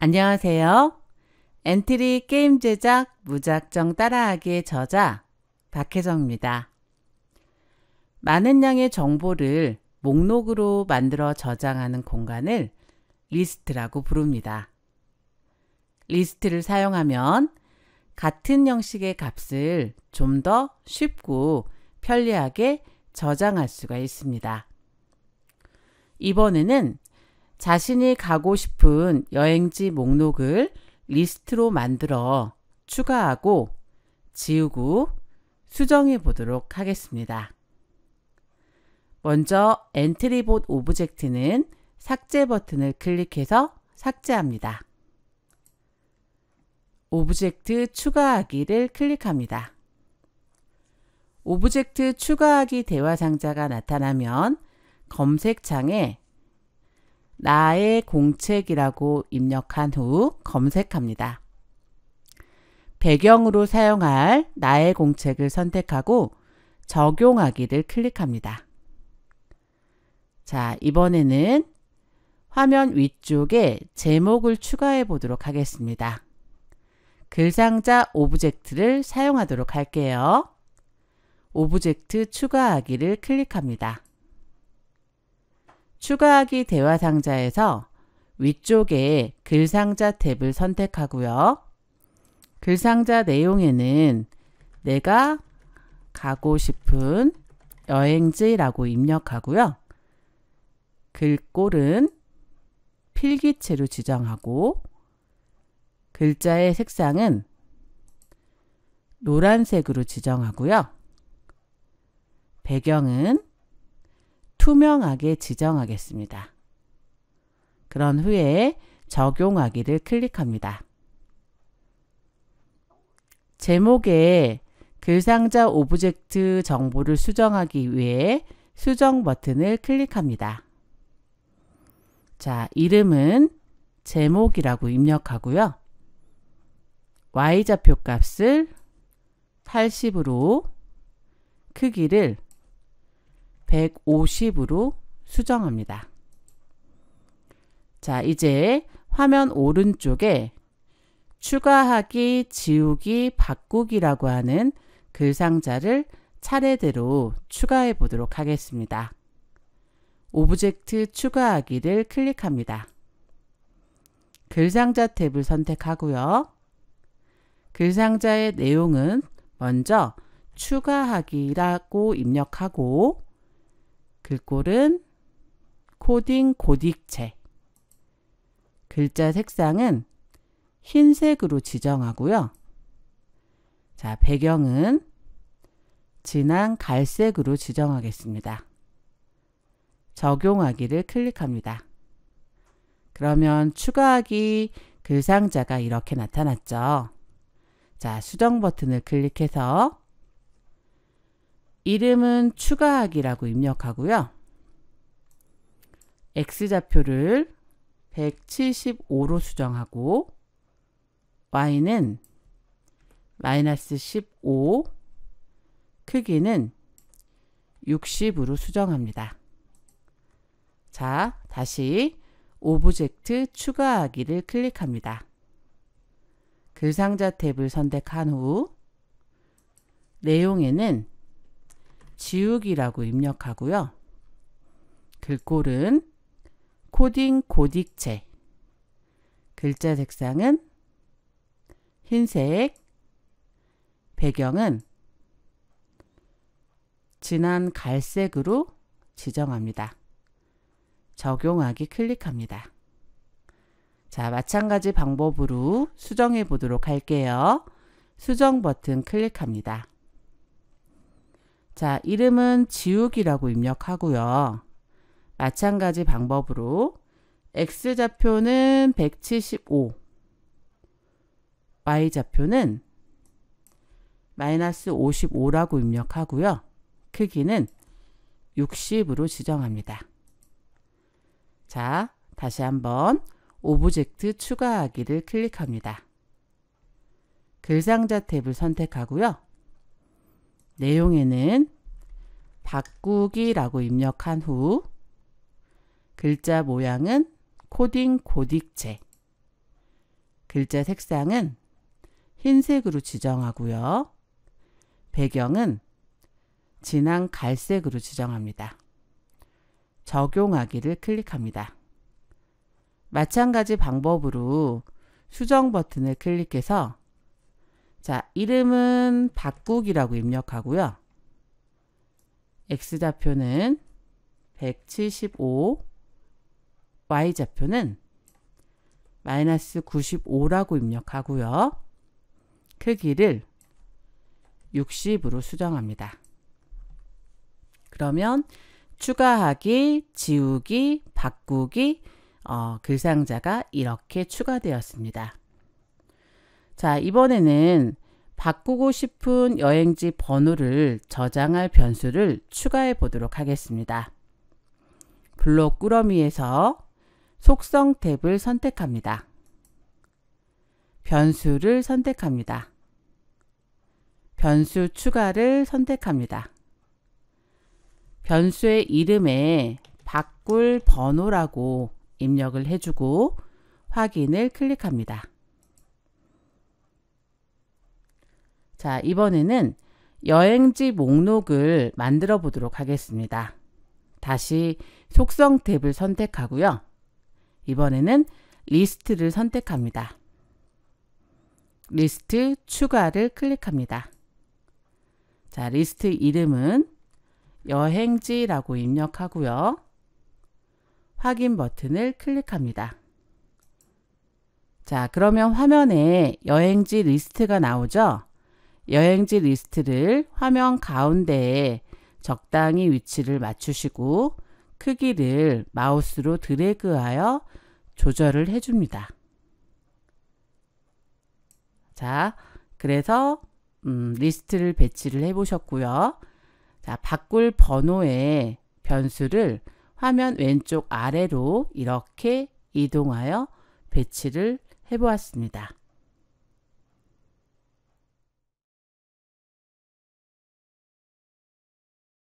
안녕하세요. 엔트리 게임 제작 무작정 따라하기의 저자 박혜정입니다. 많은 양의 정보를 목록으로 만들어 저장하는 공간을 리스트라고 부릅니다. 리스트를 사용하면 같은 형식의 값을 좀 더 쉽고 편리하게 저장할 수가 있습니다. 이번에는 자신이 가고 싶은 여행지 목록을 리스트로 만들어 추가하고 지우고 수정해 보도록 하겠습니다. 먼저 엔트리봇 오브젝트는 삭제 버튼을 클릭해서 삭제합니다. 오브젝트 추가하기를 클릭합니다. 오브젝트 추가하기 대화 상자가 나타나면 검색창에 나의 공책이라고 입력한 후 검색합니다. 배경으로 사용할 나의 공책을 선택하고 적용하기를 클릭합니다. 자, 이번에는 화면 위쪽에 제목을 추가해 보도록 하겠습니다. 글상자 오브젝트를 사용하도록 할게요. 오브젝트 추가하기를 클릭합니다. 추가하기 대화 상자에서 위쪽에 글상자 탭을 선택하고요. 글상자 내용에는 내가 가고 싶은 여행지라고 입력하고요. 글꼴은 필기체로 지정하고 글자의 색상은 노란색으로 지정하고요. 배경은 투명하게 지정하겠습니다. 그런 후에 적용하기를 클릭합니다. 제목에 글상자 오브젝트 정보를 수정하기 위해 수정 버튼을 클릭합니다. 자, 이름은 제목이라고 입력하고요. y좌표 값을 80으로 크기를 150으로 수정합니다. 자, 이제 화면 오른쪽에 추가하기, 지우기, 바꾸기라고 하는 글 상자를 차례대로 추가해 보도록 하겠습니다. 오브젝트 추가하기를 클릭합니다. 글상자 탭을 선택하고요. 글상자의 내용은 먼저 추가하기라고 입력하고 글꼴은 코딩 고딕체 글자 색상은 흰색으로 지정하고요. 자, 배경은 진한 갈색으로 지정하겠습니다. 적용하기를 클릭합니다. 그러면 추가하기 글 상자가 이렇게 나타났죠. 자, 수정 버튼을 클릭해서 이름은 추가하기라고 입력하고요. X좌표를 175로 수정하고 Y는 마이너스 15, 크기는 60으로 수정합니다. 자, 다시 오브젝트 추가하기를 클릭합니다. 글상자 탭을 선택한 후 내용에는 지우기라고 입력하고요. 글꼴은 코딩 고딕체 글자 색상은 흰색 배경은 진한 갈색으로 지정합니다. 적용하기 클릭합니다. 자, 마찬가지 방법으로 수정해 보도록 할게요. 수정 버튼 클릭합니다. 자, 이름은 지우기라고 입력하고요. 마찬가지 방법으로 X좌표는 175, Y좌표는 마이너스 55라고 입력하고요. 크기는 60으로 지정합니다. 자, 다시 한번 오브젝트 추가하기를 클릭합니다. 글상자 탭을 선택하고요. 내용에는 바꾸기라고 입력한 후 글자 모양은 코딩 고딕체 글자 색상은 흰색으로 지정하고요. 배경은 진한 갈색으로 지정합니다. 적용하기를 클릭합니다. 마찬가지 방법으로 수정 버튼을 클릭해서 자, 이름은 바꾸기라고 입력하고요. X좌표는 175, Y좌표는 마이너스 95라고 입력하고요. 크기를 60으로 수정합니다. 그러면 추가하기, 지우기, 바꾸기, 어, 글상자가 이렇게 추가되었습니다. 자, 이번에는 바꾸고 싶은 여행지 번호를 저장할 변수를 추가해 보도록 하겠습니다. 블록 꾸러미에서 속성 탭을 선택합니다. 변수를 선택합니다. 변수 추가를 선택합니다. 변수의 이름에 바꿀 번호라고 입력을 해주고 확인을 클릭합니다. 자, 이번에는 여행지 목록을 만들어 보도록 하겠습니다. 다시 속성 탭을 선택하고요. 이번에는 리스트를 선택합니다. 리스트 추가를 클릭합니다. 자, 리스트 이름은 여행지라고 입력하고요. 확인 버튼을 클릭합니다. 자, 그러면 화면에 여행지 리스트가 나오죠? 여행지 리스트를 화면 가운데에 적당히 위치를 맞추시고 크기를 마우스로 드래그하여 조절을 해줍니다. 자, 그래서 음, 리스트를 배치를 해보셨고요. 자, 바꿀 번호의 변수를 화면 왼쪽 아래로 이렇게 이동하여 배치를 해보았습니다.